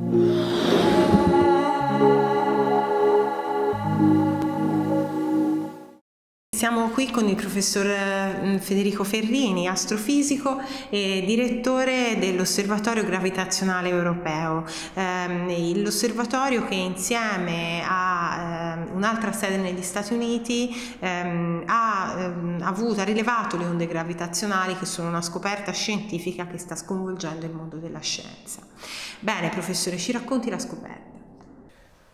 Mm-hmm. qui con il professor eh, Federico Ferrini, astrofisico e direttore dell'Osservatorio Gravitazionale Europeo. Eh, l'osservatorio che insieme a eh, un'altra sede negli Stati Uniti ehm, ha ehm, avuto, ha rilevato le onde gravitazionali che sono una scoperta scientifica che sta sconvolgendo il mondo della scienza. Bene, professore, ci racconti la scoperta.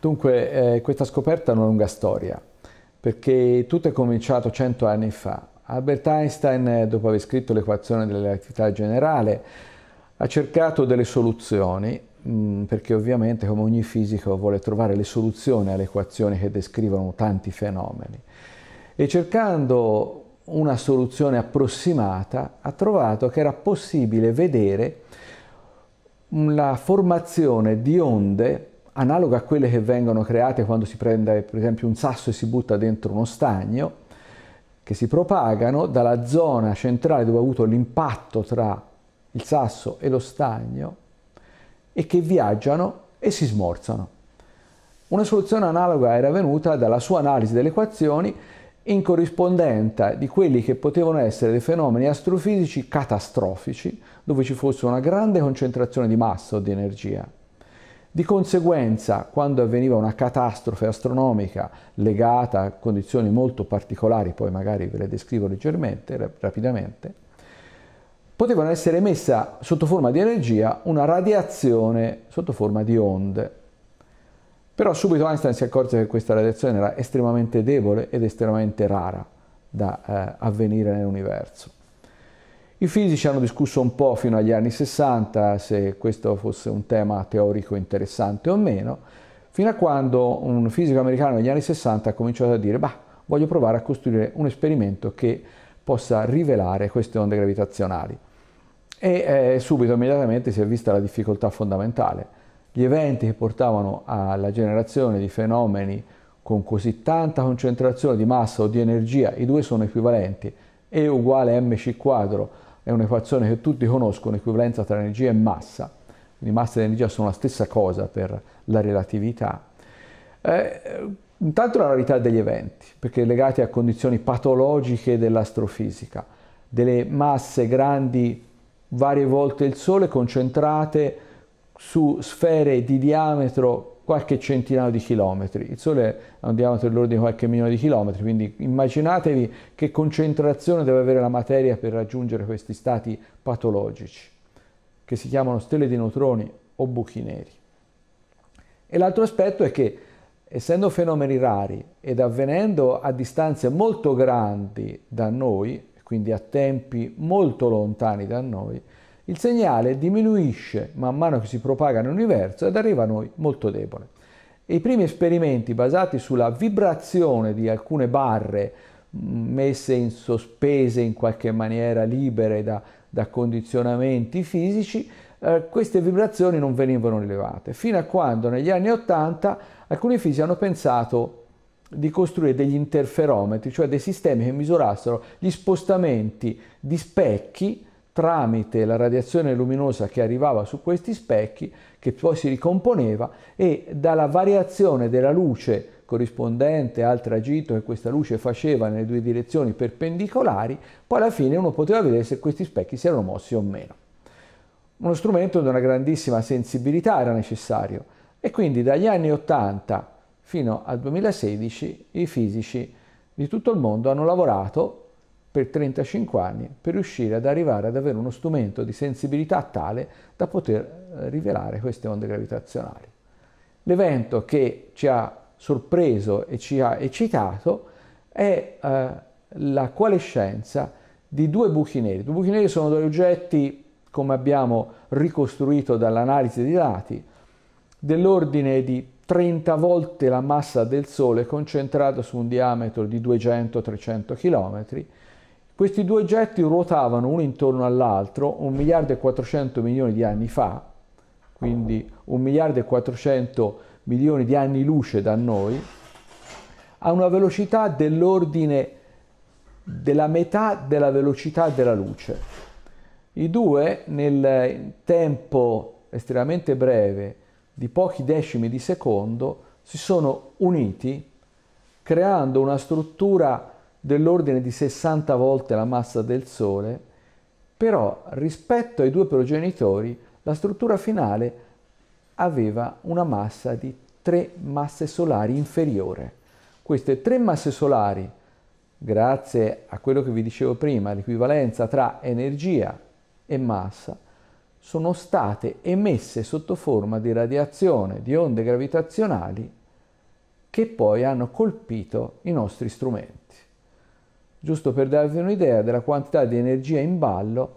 Dunque, eh, questa scoperta ha una lunga storia perché tutto è cominciato cento anni fa. Albert Einstein, dopo aver scritto l'equazione dell'elettricità generale, ha cercato delle soluzioni, mm, perché ovviamente come ogni fisico vuole trovare le soluzioni alle equazioni che descrivono tanti fenomeni. E cercando una soluzione approssimata ha trovato che era possibile vedere la formazione di onde analoga a quelle che vengono create quando si prende per esempio un sasso e si butta dentro uno stagno, che si propagano dalla zona centrale dove ha avuto l'impatto tra il sasso e lo stagno e che viaggiano e si smorzano. Una soluzione analoga era venuta dalla sua analisi delle equazioni in corrispondenza di quelli che potevano essere dei fenomeni astrofisici catastrofici, dove ci fosse una grande concentrazione di massa o di energia di conseguenza, quando avveniva una catastrofe astronomica legata a condizioni molto particolari, poi magari ve le descrivo leggermente, rapidamente, potevano essere emessa sotto forma di energia una radiazione sotto forma di onde. Però subito Einstein si accorse che questa radiazione era estremamente debole ed estremamente rara da eh, avvenire nell'universo. I fisici hanno discusso un po' fino agli anni 60 se questo fosse un tema teorico interessante o meno, fino a quando un fisico americano negli anni 60 ha cominciato a dire, bah, voglio provare a costruire un esperimento che possa rivelare queste onde gravitazionali. E eh, subito, immediatamente, si è vista la difficoltà fondamentale. Gli eventi che portavano alla generazione di fenomeni con così tanta concentrazione di massa o di energia, i due sono equivalenti, E uguale mc quadro è un'equazione che tutti conoscono, equivalenza tra energia e massa, quindi massa ed energia sono la stessa cosa per la relatività. Eh, intanto la rarità degli eventi, perché legati a condizioni patologiche dell'astrofisica, delle masse grandi varie volte il Sole concentrate su sfere di diametro qualche centinaio di chilometri. Il Sole ha un diametro dell'ordine di qualche milione di chilometri, quindi immaginatevi che concentrazione deve avere la materia per raggiungere questi stati patologici, che si chiamano stelle di neutroni o buchi neri. E l'altro aspetto è che, essendo fenomeni rari ed avvenendo a distanze molto grandi da noi, quindi a tempi molto lontani da noi, il segnale diminuisce man mano che si propaga nell'universo ed arriva a noi molto debole. I primi esperimenti basati sulla vibrazione di alcune barre mm, messe in sospese in qualche maniera libere da, da condizionamenti fisici, eh, queste vibrazioni non venivano rilevate, fino a quando negli anni Ottanta alcuni fisici hanno pensato di costruire degli interferometri, cioè dei sistemi che misurassero gli spostamenti di specchi tramite la radiazione luminosa che arrivava su questi specchi, che poi si ricomponeva, e dalla variazione della luce corrispondente al tragitto che questa luce faceva nelle due direzioni perpendicolari, poi alla fine uno poteva vedere se questi specchi si erano mossi o meno. Uno strumento di una grandissima sensibilità era necessario e quindi dagli anni 80 fino al 2016 i fisici di tutto il mondo hanno lavorato per 35 anni per riuscire ad arrivare ad avere uno strumento di sensibilità tale da poter eh, rivelare queste onde gravitazionali. L'evento che ci ha sorpreso e ci ha eccitato è eh, la coalescenza di due buchi neri. Due buchi neri sono due oggetti, come abbiamo ricostruito dall'analisi dei dati, dell'ordine di 30 volte la massa del Sole concentrato su un diametro di 200-300 km questi due oggetti ruotavano uno intorno all'altro un miliardo e 400 milioni di anni fa, quindi un miliardo e 400 milioni di anni luce da noi, a una velocità dell'ordine della metà della velocità della luce. I due nel tempo estremamente breve di pochi decimi di secondo si sono uniti creando una struttura dell'ordine di 60 volte la massa del Sole, però rispetto ai due progenitori la struttura finale aveva una massa di 3 masse solari inferiore. Queste tre masse solari, grazie a quello che vi dicevo prima, l'equivalenza tra energia e massa, sono state emesse sotto forma di radiazione, di onde gravitazionali che poi hanno colpito i nostri strumenti giusto per darvi un'idea della quantità di energia in ballo,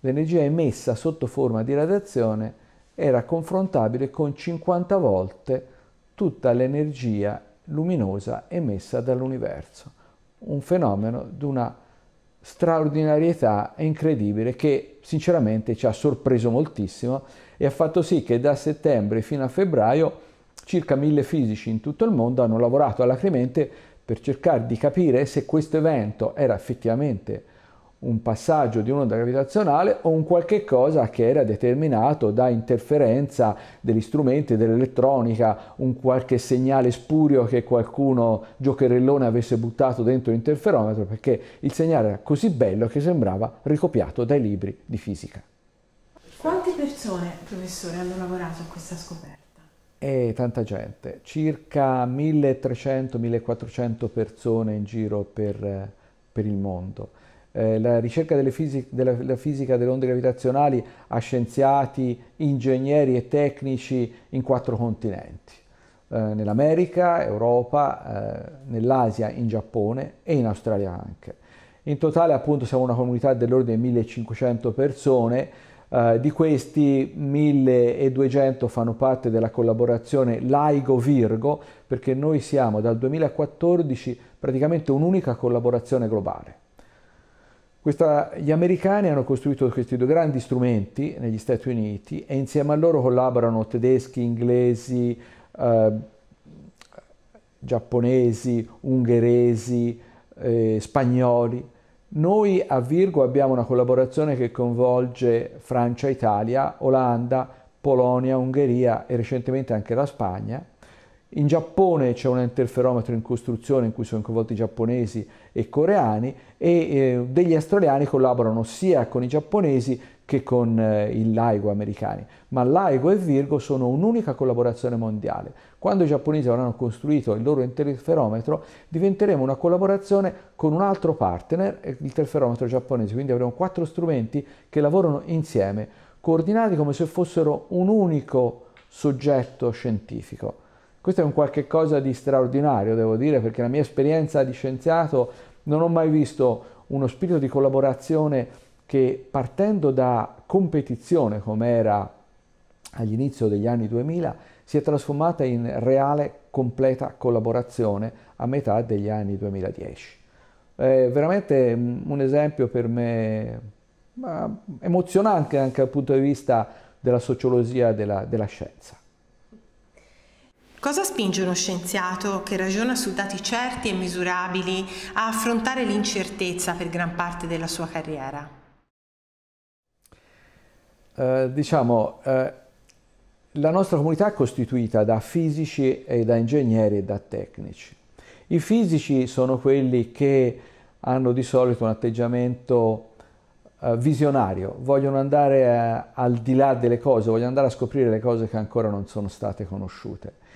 l'energia emessa sotto forma di radiazione era confrontabile con 50 volte tutta l'energia luminosa emessa dall'universo, un fenomeno di una straordinarietà incredibile che sinceramente ci ha sorpreso moltissimo e ha fatto sì che da settembre fino a febbraio circa mille fisici in tutto il mondo hanno lavorato alacremente per cercare di capire se questo evento era effettivamente un passaggio di un'onda gravitazionale o un qualche cosa che era determinato da interferenza degli strumenti, dell'elettronica, un qualche segnale spurio che qualcuno giocherellone avesse buttato dentro l'interferometro perché il segnale era così bello che sembrava ricopiato dai libri di fisica. Quante persone, professore, hanno lavorato a questa scoperta? E tanta gente, circa 1300-1400 persone in giro per, per il mondo. Eh, la ricerca fisi- della, della, fisica delle onde gravitazionali ha scienziati, ingegneri e tecnici in quattro continenti, eh, nell'America, Europa, eh, nell'Asia, in Giappone e in Australia anche. In totale appunto siamo una comunità dell'ordine di 1500 persone eh, di questi 1200 fanno parte della collaborazione Laigo Virgo perché noi siamo dal 2014 praticamente un'unica collaborazione globale. Questa, gli americani hanno costruito questi due grandi strumenti negli Stati Uniti e insieme a loro collaborano tedeschi, inglesi, eh, giapponesi, ungheresi, eh, spagnoli noi a Virgo abbiamo una collaborazione che coinvolge Francia, Italia, Olanda, Polonia, Ungheria e recentemente anche la Spagna in Giappone c'è un interferometro in costruzione in cui sono coinvolti giapponesi e coreani e eh, degli australiani collaborano sia con i giapponesi che con eh, il LIGO americani, ma LIGO e Virgo sono un'unica collaborazione mondiale. Quando i giapponesi avranno costruito il loro interferometro diventeremo una collaborazione con un altro partner, eh, il interferometro giapponese, quindi avremo quattro strumenti che lavorano insieme, coordinati come se fossero un unico soggetto scientifico. Questo è un qualche cosa di straordinario, devo dire, perché la mia esperienza di scienziato non ho mai visto uno spirito di collaborazione che partendo da competizione come era all'inizio degli anni 2000 si è trasformata in reale completa collaborazione a metà degli anni 2010. È veramente mm, un esempio per me emozionante anche dal punto di vista della sociologia della, della scienza. Cosa spinge uno scienziato che ragiona su dati certi e misurabili a affrontare l'incertezza per gran parte della sua carriera? Eh, diciamo, eh, la nostra comunità è costituita da fisici e da ingegneri e da tecnici. I fisici sono quelli che hanno di solito un atteggiamento eh, visionario, vogliono andare eh, al di là delle cose, vogliono andare a scoprire le cose che ancora non sono state conosciute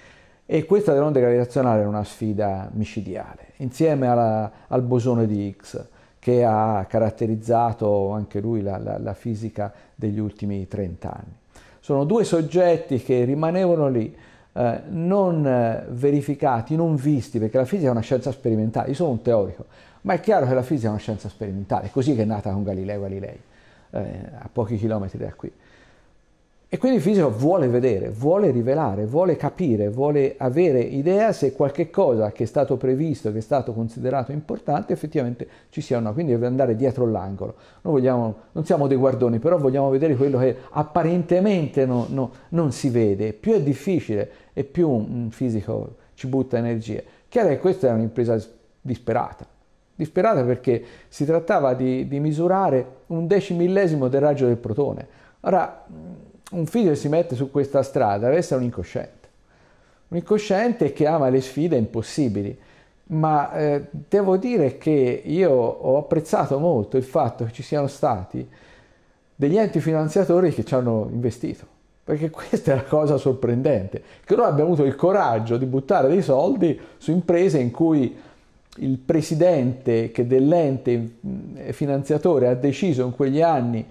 e questa dell'onda gravitazionale è una sfida micidiale, insieme alla, al bosone di Higgs, che ha caratterizzato anche lui la, la, la fisica degli ultimi 30 anni. Sono due soggetti che rimanevano lì, eh, non eh, verificati, non visti, perché la fisica è una scienza sperimentale, io sono un teorico, ma è chiaro che la fisica è una scienza sperimentale, così che è nata con Galileo Galilei, eh, a pochi chilometri da qui. E quindi il fisico vuole vedere, vuole rivelare, vuole capire, vuole avere idea se qualche cosa che è stato previsto, che è stato considerato importante, effettivamente ci sia o no. Quindi deve andare dietro l'angolo. Noi vogliamo, non siamo dei guardoni, però vogliamo vedere quello che apparentemente no, no, non si vede. Più è difficile e più un fisico ci butta energie. Chiaro che questa è un'impresa disperata. Disperata perché si trattava di, di misurare un decimillesimo del raggio del protone. Ora, un figlio che si mette su questa strada deve essere un incosciente, un incosciente che ama le sfide impossibili, ma eh, devo dire che io ho apprezzato molto il fatto che ci siano stati degli enti finanziatori che ci hanno investito, perché questa è la cosa sorprendente, che loro abbiano avuto il coraggio di buttare dei soldi su imprese in cui il presidente che dell'ente mm, finanziatore ha deciso in quegli anni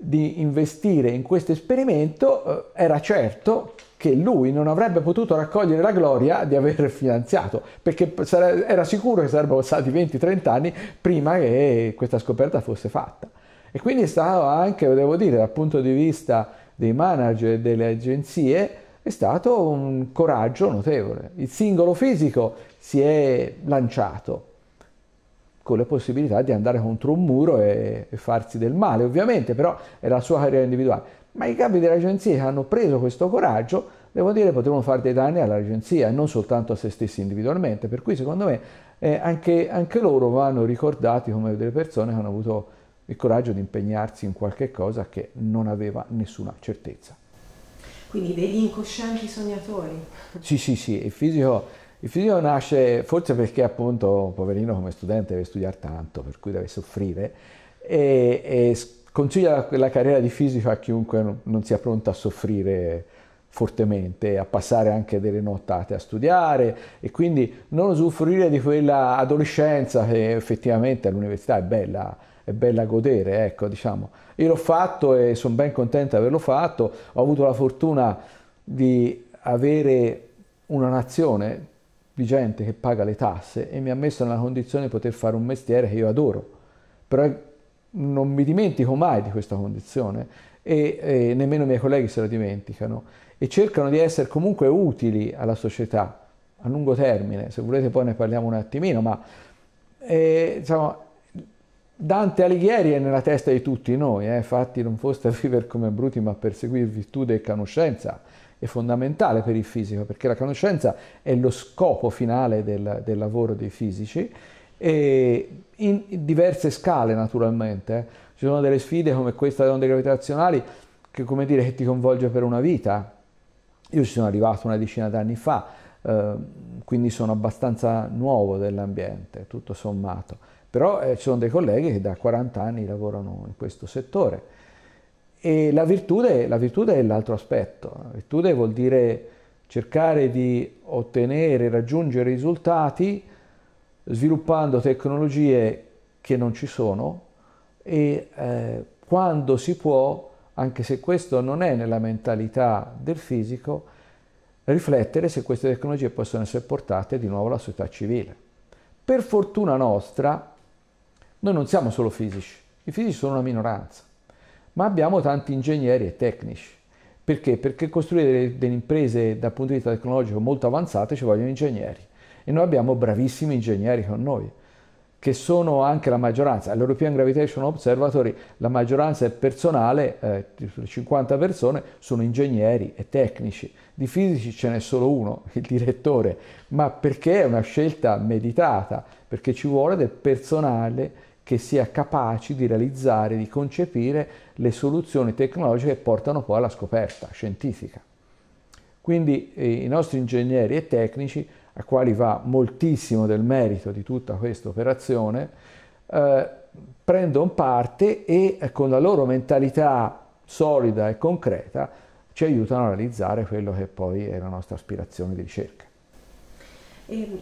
di investire in questo esperimento eh, era certo che lui non avrebbe potuto raccogliere la gloria di aver finanziato, perché era sicuro che sarebbero stati 20-30 anni prima che questa scoperta fosse fatta. E quindi stava anche, devo dire, dal punto di vista dei manager e delle agenzie, è stato un coraggio notevole. Il singolo fisico si è lanciato con le possibilità di andare contro un muro e, e farsi del male, ovviamente, però era la sua carriera individuale. Ma i capi delle agenzie che hanno preso questo coraggio, devo dire, potevano fare dei danni all'agenzia e non soltanto a se stessi individualmente, per cui secondo me eh, anche, anche loro vanno ricordati come delle persone che hanno avuto il coraggio di impegnarsi in qualche cosa che non aveva nessuna certezza. Quindi degli incoscienti sognatori. Sì, sì, sì, il fisico il figlio nasce forse perché appunto, poverino come studente deve studiare tanto, per cui deve soffrire, e, e consiglia la carriera di fisico a chiunque non, sia pronto a soffrire fortemente, a passare anche delle nottate a studiare e quindi non usufruire di quella adolescenza che effettivamente all'università è bella, è bella godere, ecco diciamo. Io l'ho fatto e sono ben contento di averlo fatto, ho avuto la fortuna di avere una nazione di gente che paga le tasse e mi ha messo nella condizione di poter fare un mestiere che io adoro. Però non mi dimentico mai di questa condizione e, e nemmeno i miei colleghi se la dimenticano e cercano di essere comunque utili alla società a lungo termine, se volete poi ne parliamo un attimino, ma eh, diciamo, Dante Alighieri è nella testa di tutti noi, eh? infatti non foste a vivere come bruti ma a perseguire virtù e conoscenza, è fondamentale per il fisico, perché la conoscenza è lo scopo finale del, del lavoro dei fisici, in diverse scale naturalmente. Eh. Ci sono delle sfide come questa delle onde gravitazionali che, come dire, che ti coinvolge per una vita. Io ci sono arrivato una decina d'anni fa, eh, quindi sono abbastanza nuovo dell'ambiente, tutto sommato. Però eh, ci sono dei colleghi che da 40 anni lavorano in questo settore e la virtute, la virtute è l'altro aspetto. La virtute vuol dire cercare di ottenere, raggiungere risultati sviluppando tecnologie che non ci sono e eh, quando si può, anche se questo non è nella mentalità del fisico, riflettere se queste tecnologie possono essere portate di nuovo alla società civile. Per fortuna nostra, noi non siamo solo fisici, i fisici sono una minoranza ma abbiamo tanti ingegneri e tecnici. Perché? Perché costruire delle imprese dal punto di vista tecnologico molto avanzate ci vogliono ingegneri e noi abbiamo bravissimi ingegneri con noi che sono anche la maggioranza. All'European Gravitation Observatory la maggioranza è personale, eh, 50 persone sono ingegneri e tecnici. Di fisici ce n'è solo uno, il direttore, ma perché è una scelta meditata, perché ci vuole del personale che sia capaci di realizzare, di concepire le soluzioni tecnologiche che portano poi alla scoperta scientifica. Quindi eh, i nostri ingegneri e tecnici, a quali va moltissimo del merito di tutta questa operazione, eh, prendono parte e eh, con la loro mentalità solida e concreta ci aiutano a realizzare quello che poi è la nostra aspirazione di ricerca. E ehm,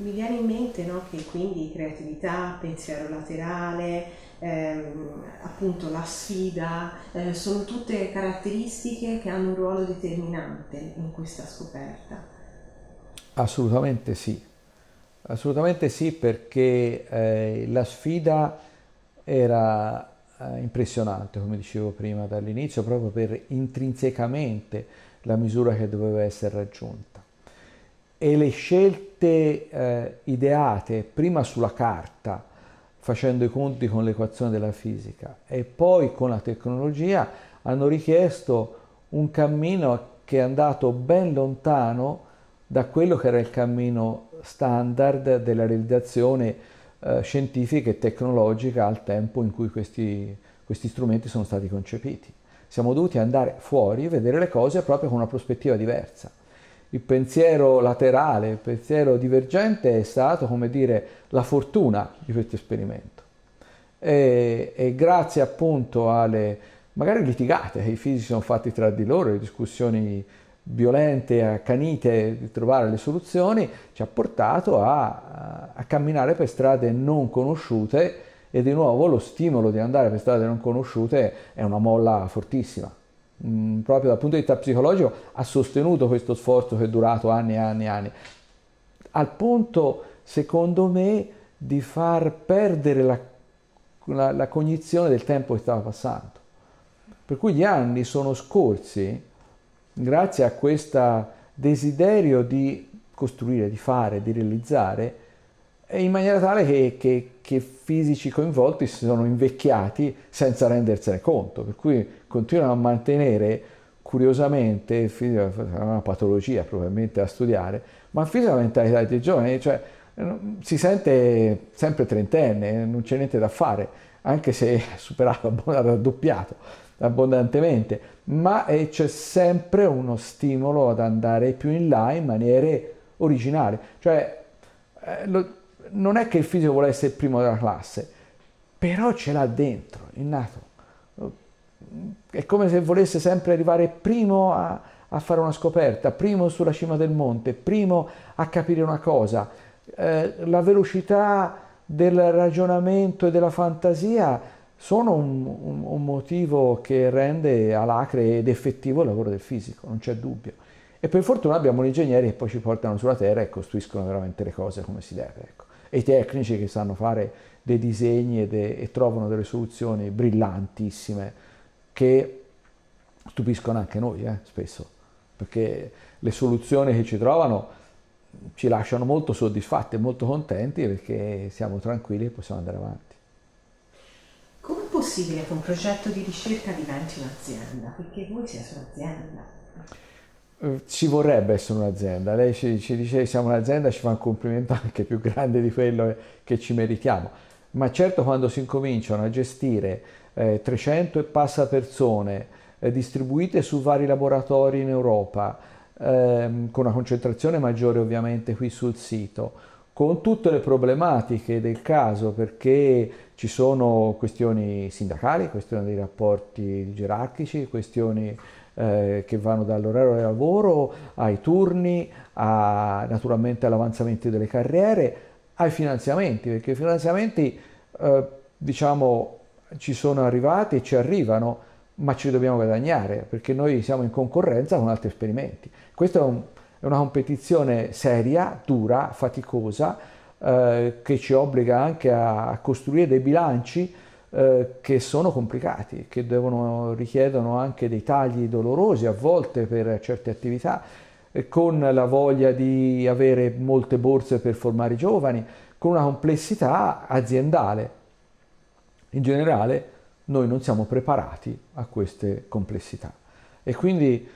mi viene in mente no, che quindi creatività, pensiero laterale, ehm, appunto la sfida, eh, sono tutte caratteristiche che hanno un ruolo determinante in questa scoperta. Assolutamente sì, assolutamente sì perché eh, la sfida era eh, impressionante, come dicevo prima dall'inizio, proprio per intrinsecamente la misura che doveva essere raggiunta e le scelte eh, ideate prima sulla carta, facendo i conti con l'equazione della fisica e poi con la tecnologia, hanno richiesto un cammino che è andato ben lontano da quello che era il cammino standard della realizzazione eh, scientifica e tecnologica al tempo in cui questi, questi strumenti sono stati concepiti. Siamo dovuti andare fuori e vedere le cose proprio con una prospettiva diversa il pensiero laterale, il pensiero divergente è stato, come dire, la fortuna di questo esperimento. E, e grazie appunto alle magari litigate che i fisici sono fatti tra di loro, le discussioni violente, accanite di trovare le soluzioni, ci ha portato a, a, camminare per strade non conosciute e di nuovo lo stimolo di andare per strade non conosciute è una molla fortissima. Mm, proprio dal punto di vista psicologico, ha sostenuto questo sforzo che è durato anni e anni e anni, al punto, secondo me, di far perdere la, la, la cognizione del tempo che stava passando. Per cui gli anni sono scorsi grazie a questo desiderio di costruire, di fare, di realizzare, in maniera tale che, che, che fisici coinvolti si sono invecchiati senza rendersene conto, per cui continuano a mantenere curiosamente, è una patologia probabilmente da studiare, ma fisica la mentalità dei giovani, cioè mm, si sente sempre trentenne, non c'è niente da fare, anche se è superato, raddoppiato abbondantemente, ma eh, c'è sempre uno stimolo ad andare più in là in maniere originali, cioè eh, lo, non è che il fisico vuole essere il primo della classe, però ce l'ha dentro, innato. È come se volesse sempre arrivare primo a, a fare una scoperta, primo sulla cima del monte, primo a capire una cosa. Eh, la velocità del ragionamento e della fantasia sono un, un, un, motivo che rende alacre ed effettivo il lavoro del fisico, non c'è dubbio. E per fortuna abbiamo gli ingegneri che poi ci portano sulla Terra e costruiscono veramente le cose come si deve. Ecco e i tecnici che sanno fare dei disegni e, de, e trovano delle soluzioni brillantissime che stupiscono anche noi eh, spesso, perché le soluzioni che ci trovano ci lasciano molto soddisfatti e molto contenti perché siamo tranquilli e possiamo andare avanti. Come è possibile che un progetto di ricerca diventi un'azienda? Perché voi siete un'azienda? Eh, ci vorrebbe essere un'azienda, lei ci, ci dice siamo un'azienda, ci fa un complimento anche più grande di quello che ci meritiamo, ma certo quando si incominciano a gestire eh, 300 e passa persone eh, distribuite su vari laboratori in Europa, ehm, con una concentrazione maggiore ovviamente qui sul sito, con tutte le problematiche del caso perché ci sono questioni sindacali, questioni dei rapporti gerarchici, questioni eh, che vanno dall'orario di lavoro ai turni, a, naturalmente all'avanzamento delle carriere, ai finanziamenti, perché i finanziamenti eh, diciamo ci sono arrivati e ci arrivano, ma ci dobbiamo guadagnare perché noi siamo in concorrenza con altri esperimenti. Questa è, un, è una competizione seria, dura, faticosa, eh, che ci obbliga anche a, a costruire dei bilanci eh, che sono complicati, che devono, richiedono anche dei tagli dolorosi a volte per certe attività, eh, con la voglia di avere molte borse per formare i giovani, con una complessità aziendale. In generale noi non siamo preparati a queste complessità e quindi,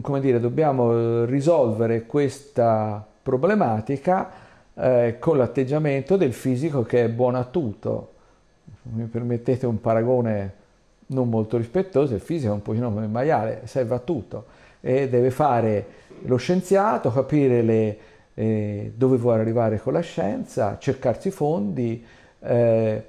come dire, dobbiamo eh, risolvere questa problematica eh, con l'atteggiamento del fisico che è buono a tutto, mi permettete un paragone non molto rispettoso, il fisico è un pochino come il maiale, serve a tutto e deve fare lo scienziato, capire le, eh, dove vuole arrivare con la scienza, cercarsi i fondi, eh,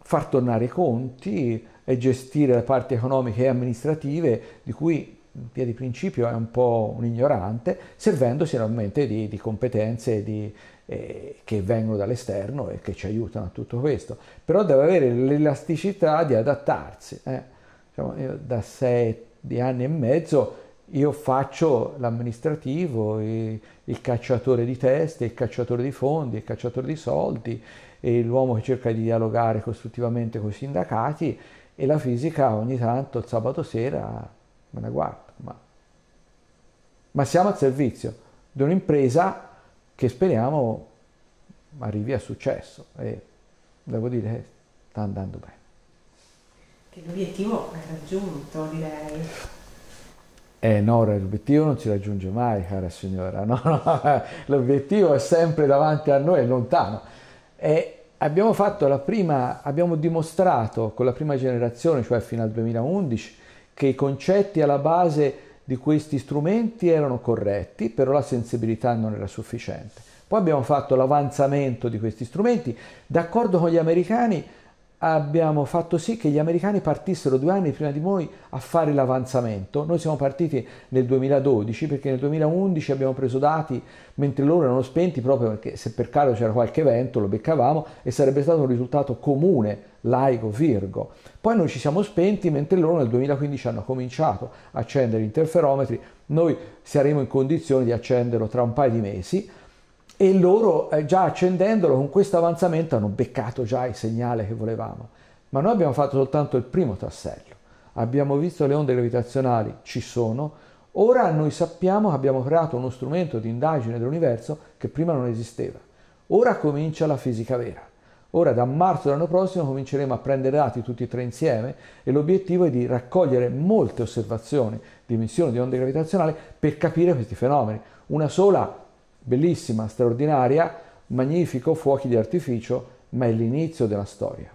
far tornare i conti e gestire le parti economiche e amministrative di cui in via di principio è un po' un ignorante, servendosi naturalmente di, di competenze e di, eh, che vengono dall'esterno e che ci aiutano a tutto questo, però deve avere l'elasticità di adattarsi. Eh. Diciamo, da sei anni e mezzo io faccio l'amministrativo, il cacciatore di teste, il cacciatore di fondi, il cacciatore di soldi, l'uomo che cerca di dialogare costruttivamente con i sindacati e la fisica ogni tanto il sabato sera me la guardo. Ma, ma siamo al servizio di un'impresa che speriamo arrivi a successo e devo dire che sta andando bene. Che l'obiettivo è raggiunto direi. Eh no, l'obiettivo non si raggiunge mai, cara signora, no, no. l'obiettivo è sempre davanti a noi, è lontano. E abbiamo fatto la prima, abbiamo dimostrato con la prima generazione, cioè fino al 2011, che i concetti alla base di questi strumenti erano corretti, però la sensibilità non era sufficiente. Poi abbiamo fatto l'avanzamento di questi strumenti, d'accordo con gli americani abbiamo fatto sì che gli americani partissero due anni prima di noi a fare l'avanzamento. Noi siamo partiti nel 2012 perché nel 2011 abbiamo preso dati mentre loro erano spenti proprio perché se per caso c'era qualche evento lo beccavamo e sarebbe stato un risultato comune laico Virgo. Poi noi ci siamo spenti mentre loro nel 2015 hanno cominciato a accendere interferometri, noi saremo in condizione di accenderlo tra un paio di mesi e loro eh, già accendendolo con questo avanzamento hanno beccato già il segnale che volevamo. Ma noi abbiamo fatto soltanto il primo tassello, abbiamo visto le onde gravitazionali, ci sono, ora noi sappiamo che abbiamo creato uno strumento di indagine dell'universo che prima non esisteva. Ora comincia la fisica vera. Ora da marzo dell'anno prossimo cominceremo a prendere dati tutti e tre insieme e l'obiettivo è di raccogliere molte osservazioni di emissione di onde gravitazionali per capire questi fenomeni. Una sola bellissima, straordinaria, magnifico, fuochi di artificio, ma è l'inizio della storia.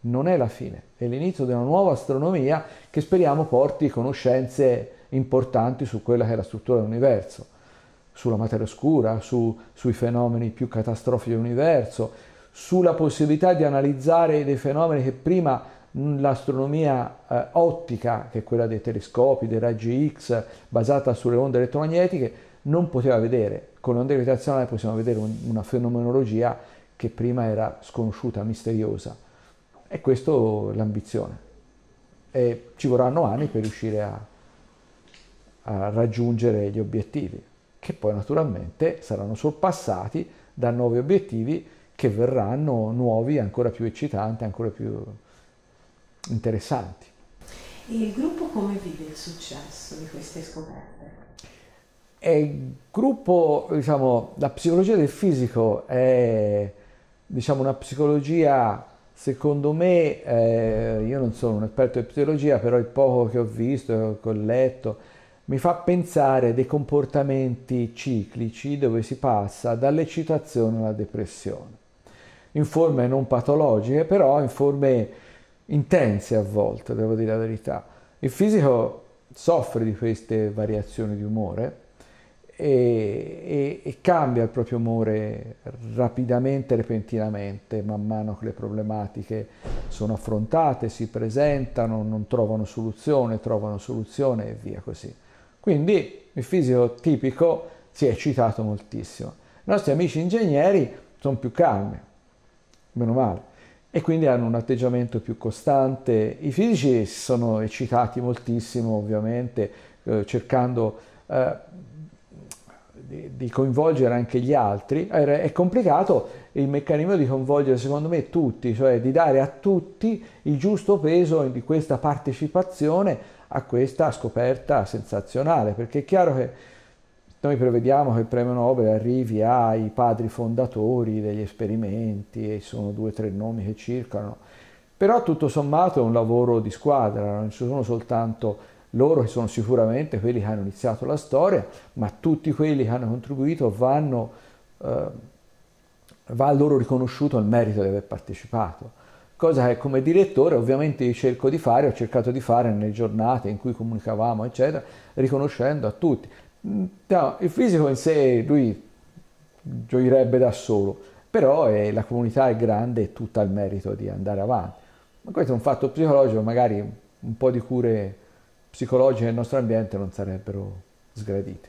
Non è la fine, è l'inizio di una nuova astronomia che speriamo porti conoscenze importanti su quella che è la struttura dell'universo, sulla materia oscura, su, sui fenomeni più catastrofici dell'universo, sulla possibilità di analizzare dei fenomeni che prima l'astronomia eh, ottica, che è quella dei telescopi, dei raggi X, basata sulle onde elettromagnetiche, non poteva vedere con onde gravitazionali possiamo vedere un, una fenomenologia che prima era sconosciuta, misteriosa. E questo è l'ambizione. E ci vorranno anni per riuscire a, a raggiungere gli obiettivi, che poi naturalmente saranno sorpassati da nuovi obiettivi che verranno nuovi, ancora più eccitanti, ancora più interessanti. E il gruppo come vive il successo di queste scoperte? il gruppo, diciamo, la psicologia del fisico è diciamo, una psicologia, secondo me, eh, io non sono un esperto di psicologia, però il poco che ho visto, che ho letto, mi fa pensare dei comportamenti ciclici dove si passa dall'eccitazione alla depressione, in forme non patologiche, però in forme intense a volte, devo dire la verità. Il fisico soffre di queste variazioni di umore e, e, cambia il proprio umore rapidamente, repentinamente, man mano che le problematiche sono affrontate, si presentano, non trovano soluzione, trovano soluzione e via così. Quindi il fisico tipico si è eccitato moltissimo. I nostri amici ingegneri sono più calmi, meno male, e quindi hanno un atteggiamento più costante. I fisici si sono eccitati moltissimo, ovviamente, eh, cercando... Eh, di coinvolgere anche gli altri, è complicato il meccanismo di coinvolgere secondo me tutti, cioè di dare a tutti il giusto peso di questa partecipazione a questa scoperta sensazionale, perché è chiaro che noi prevediamo che il premio Nobel arrivi ai padri fondatori degli esperimenti e sono due o tre nomi che circolano, però tutto sommato è un lavoro di squadra, non ci sono soltanto loro che sono sicuramente quelli che hanno iniziato la storia, ma tutti quelli che hanno contribuito vanno, eh, va loro riconosciuto il merito di aver partecipato. Cosa che come direttore ovviamente cerco di fare, ho cercato di fare nelle giornate in cui comunicavamo, eccetera, riconoscendo a tutti. Mm, no, il fisico in sé lui gioirebbe da solo, però eh, la comunità è grande e tutta il merito di andare avanti. Ma questo è un fatto psicologico, magari un po' di cure psicologiche nel nostro ambiente non sarebbero sgradite.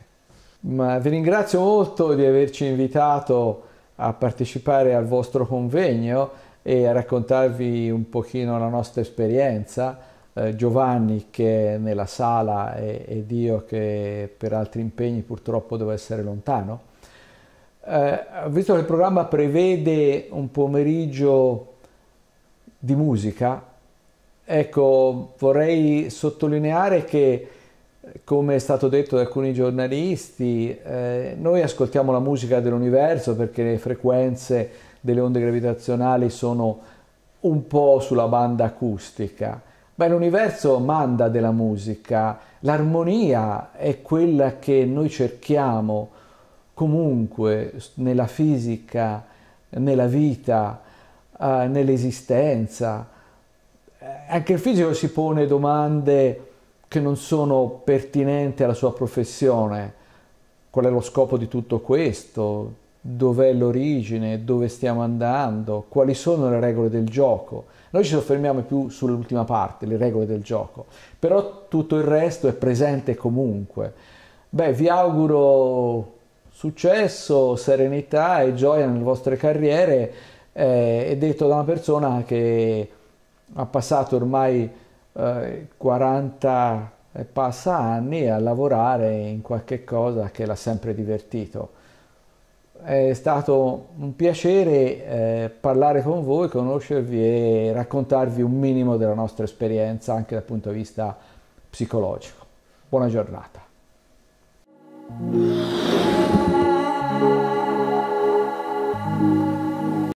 Ma vi ringrazio molto di averci invitato a partecipare al vostro convegno e a raccontarvi un pochino la nostra esperienza. Eh, Giovanni che è nella sala ed io che per altri impegni purtroppo devo essere lontano. Eh, visto che il programma prevede un pomeriggio di musica, Ecco, vorrei sottolineare che, come è stato detto da alcuni giornalisti, eh, noi ascoltiamo la musica dell'universo perché le frequenze delle onde gravitazionali sono un po' sulla banda acustica. Beh, l'universo manda della musica, l'armonia è quella che noi cerchiamo comunque nella fisica, nella vita, eh, nell'esistenza eh, anche il fisico si pone domande che non sono pertinenti alla sua professione. Qual è lo scopo di tutto questo? Dov'è l'origine? Dove stiamo andando? Quali sono le regole del gioco? Noi ci soffermiamo più sull'ultima parte, le regole del gioco, però tutto il resto è presente comunque. Beh, vi auguro successo, serenità e gioia nelle vostre carriere. Eh, è detto da una persona che ha passato ormai eh, 40 e passa anni a lavorare in qualche cosa che l'ha sempre divertito. È stato un piacere eh, parlare con voi, conoscervi e raccontarvi un minimo della nostra esperienza anche dal punto di vista psicologico. Buona giornata.